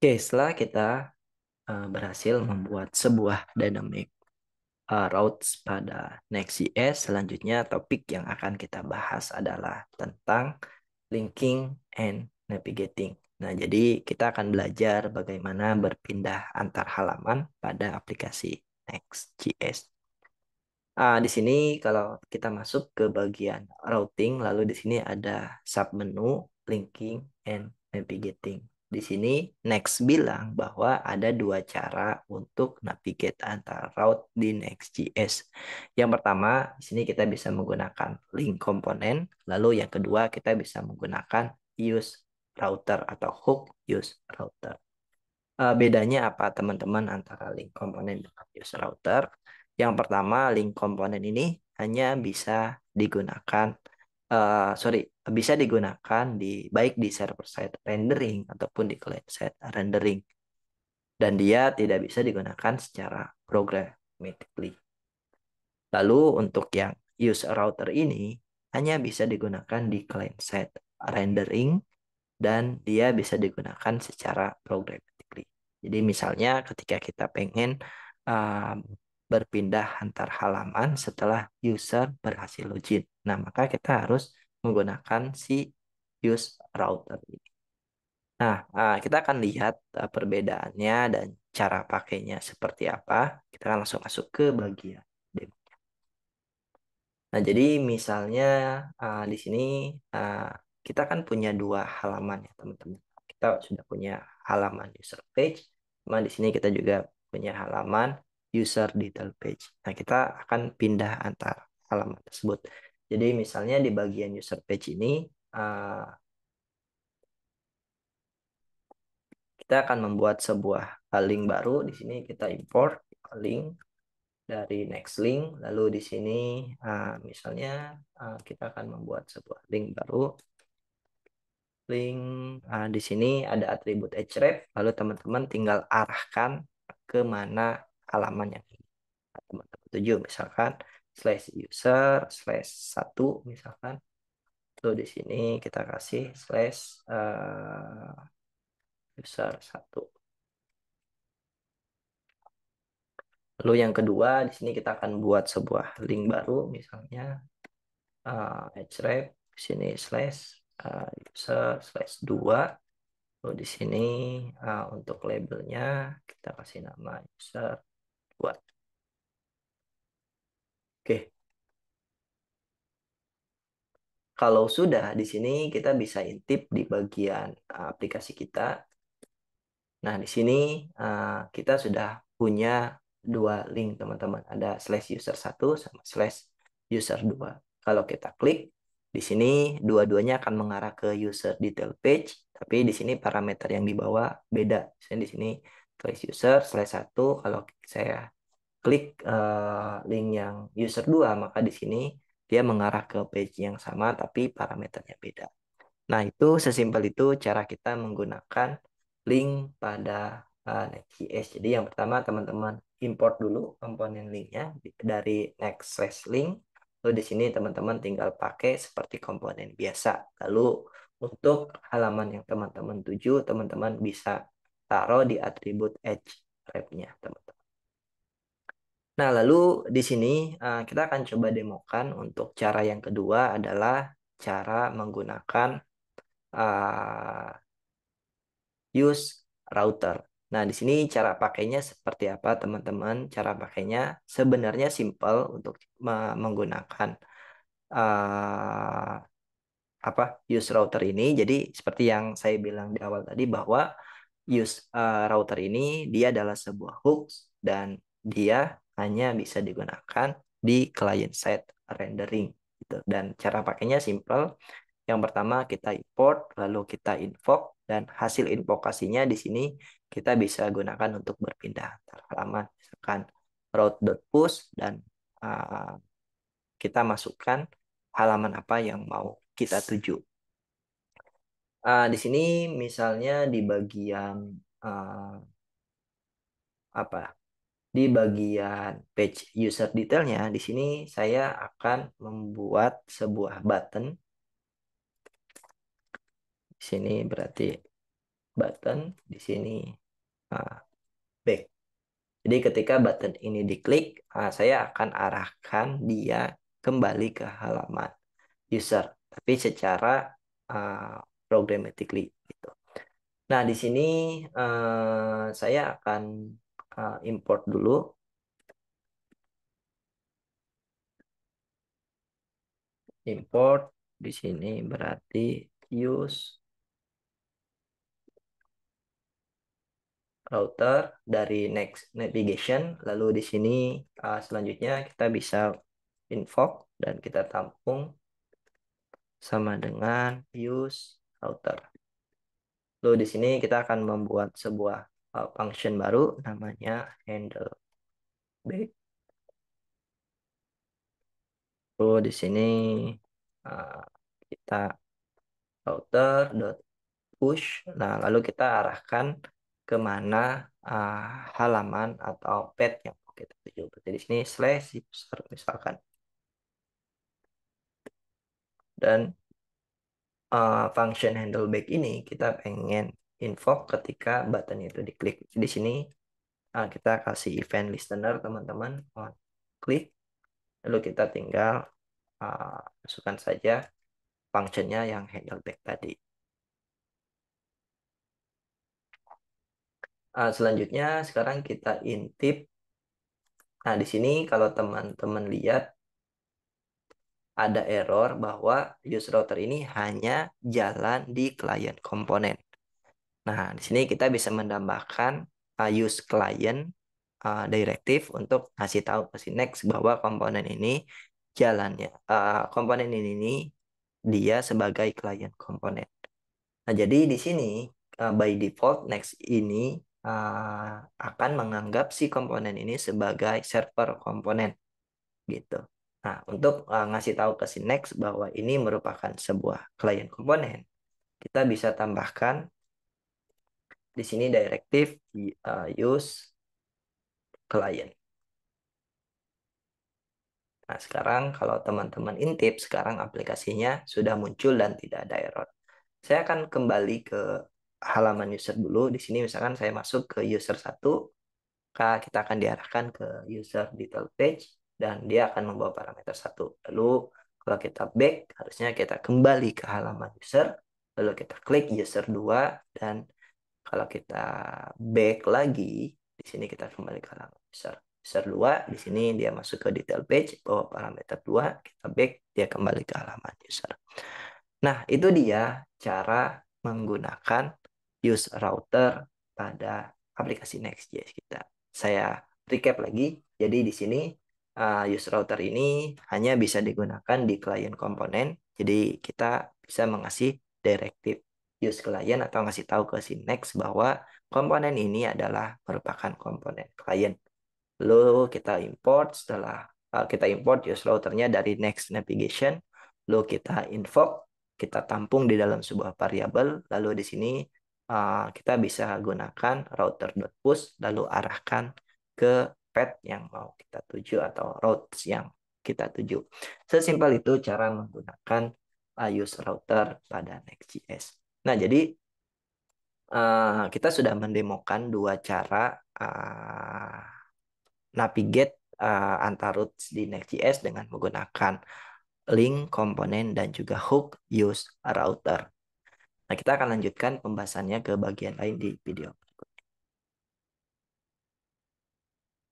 Oke, setelah kita uh, berhasil membuat sebuah dynamic uh, eh, routes pada Next.js, selanjutnya topik yang akan kita bahas adalah tentang linking and navigating. Nah, jadi kita akan belajar bagaimana berpindah antar halaman pada aplikasi Next.js. Uh, ah, di sini kalau kita masuk ke bagian routing, lalu di sini ada submenu linking and navigating di sini Next bilang bahwa ada dua cara untuk navigate antara route di Next.js. Yang pertama, di sini kita bisa menggunakan link komponen, lalu yang kedua kita bisa menggunakan use router atau hook use router. Uh, bedanya apa teman-teman antara link komponen dengan use router? Yang pertama, link komponen ini hanya bisa digunakan uh, sorry bisa digunakan di baik di server side rendering ataupun di client side rendering dan dia tidak bisa digunakan secara programmatically. Lalu untuk yang use router ini hanya bisa digunakan di client side rendering dan dia bisa digunakan secara programmatically. Jadi misalnya ketika kita pengen uh, berpindah antar halaman setelah user berhasil login. Nah, maka kita harus menggunakan si use router ini. Nah, eh, kita akan lihat eh, perbedaannya dan cara pakainya seperti apa. Kita akan langsung masuk ke bagian demo. Nah, jadi misalnya eh, di sini kita kan punya dua halaman ya, teman-teman. Kita sudah punya halaman user page, cuma di sini kita juga punya halaman user detail page. Nah, kita akan pindah antar halaman tersebut. Jadi misalnya di bagian user page ini eh, kita akan membuat sebuah link baru. Di sini kita import link dari next link. Lalu di sini eh, misalnya eh, kita akan membuat sebuah link baru. Link di sini ada atribut href. Lalu teman-teman tinggal arahkan ke mana alamannya. teman-teman tuju misalkan slash user slash satu misalkan tuh di sini kita kasih slash uh, user satu lalu yang kedua di sini kita akan buat sebuah link baru misalnya uh, href di sini slash uh, user slash dua lalu di sini uh, untuk labelnya kita kasih nama user buat Oke. Kalau sudah di sini kita bisa intip di bagian eh, aplikasi kita. Nah, di sini eh, kita sudah punya dua link, teman-teman. Ada slash user 1 sama slash user 2. Kalau kita klik, di sini dua-duanya akan mengarah ke user detail page, tapi di sini parameter yang dibawa beda. Misalnya di sini slash user, slash 1. Kalau saya klik uh, link yang user 2, maka di sini dia mengarah ke page yang sama tapi parameternya beda. Nah, itu sesimpel itu cara kita menggunakan link pada uh, Next.js. Jadi yang pertama teman-teman import dulu komponen linknya dari Next.js link. Lalu di sini teman-teman tinggal pakai seperti komponen biasa. Lalu untuk halaman yang teman-teman tuju, teman-teman bisa taruh di atribut edge nya teman-teman. Nah, lalu di sini uh, kita akan coba demokan untuk cara yang kedua adalah cara menggunakan uh, use router. Nah, di sini cara pakainya seperti apa, teman-teman? Cara pakainya sebenarnya simple untuk menggunakan uh, apa use router ini. Jadi, seperti yang saya bilang di awal tadi bahwa use uh, router ini dia adalah sebuah hooks dan dia hanya bisa digunakan di client side rendering gitu. Dan cara pakainya simple. Yang pertama kita import, lalu kita invoke dan hasil invokasinya di sini kita bisa gunakan untuk berpindah antar halaman misalkan route.push dan uh, kita masukkan halaman apa yang mau kita tuju. Uh, di sini misalnya di bagian uh, apa di bagian page user detailnya, di sini saya akan membuat sebuah button. Di sini berarti button, di sini nah, back. Jadi ketika button ini diklik, nah, saya akan arahkan dia kembali ke halaman user, tapi secara uh, programmatically. Gitu. Nah di sini uh, saya akan uh, import dulu. Import di sini berarti use router dari next navigation. Lalu di sini uh, selanjutnya kita bisa invoke dan kita tampung sama dengan use router. Lalu di sini kita akan membuat sebuah Uh, function baru namanya handle back. Lalu di sini uh, kita router dot push. Nah, lalu kita arahkan kemana uh, halaman atau pad yang kita tuju. Jadi di sini slash user misalkan. Dan uh, function handle back ini kita pengen info ketika button itu diklik. Di sini eh, kita kasih event listener teman-teman oh, klik lalu kita tinggal eh, masukkan saja functionnya yang handle back tadi. Eh, selanjutnya sekarang kita intip. Nah di sini kalau teman-teman lihat ada error bahwa user router ini hanya jalan di client komponen. Nah, di sini kita bisa menambahkan uh, use client uh, directive untuk ngasih tahu ke si next bahwa komponen ini jalannya uh, komponen ini, ini dia sebagai client komponen. Nah, jadi di sini uh, by default next ini uh, akan menganggap si komponen ini sebagai server komponen gitu. Nah, untuk uh, ngasih tahu ke si next bahwa ini merupakan sebuah client komponen, kita bisa tambahkan di sini directive uh, use client. Nah, sekarang kalau teman-teman intip, sekarang aplikasinya sudah muncul dan tidak ada error. Saya akan kembali ke halaman user dulu. Di sini misalkan saya masuk ke user 1, kita akan diarahkan ke user detail page, dan dia akan membawa parameter satu Lalu kalau kita back, harusnya kita kembali ke halaman user, lalu kita klik user 2, dan kalau kita back lagi, di sini kita kembali ke halaman besar. Besar dua di sini dia masuk ke detail page, bawa parameter dua kita back, dia kembali ke halaman user. Nah, itu dia cara menggunakan use router pada aplikasi Next.js kita. Saya recap lagi, jadi di sini uh, use router ini hanya bisa digunakan di client komponen. Jadi kita bisa mengasih directive use klien atau ngasih tahu ke si next bahwa komponen ini adalah merupakan komponen klien. Lalu kita import setelah uh, kita import use routernya dari next navigation, lalu kita invoke, kita tampung di dalam sebuah variabel, lalu di sini uh, kita bisa gunakan router.push lalu arahkan ke path yang mau kita tuju atau routes yang kita tuju. Sesimpel itu cara menggunakan uh, use router pada Next.js. Nah, jadi uh, kita sudah mendemokan dua cara uh, navigate uh, antar routes di Next.js dengan menggunakan link, komponen, dan juga hook use router. Nah, kita akan lanjutkan pembahasannya ke bagian lain di video.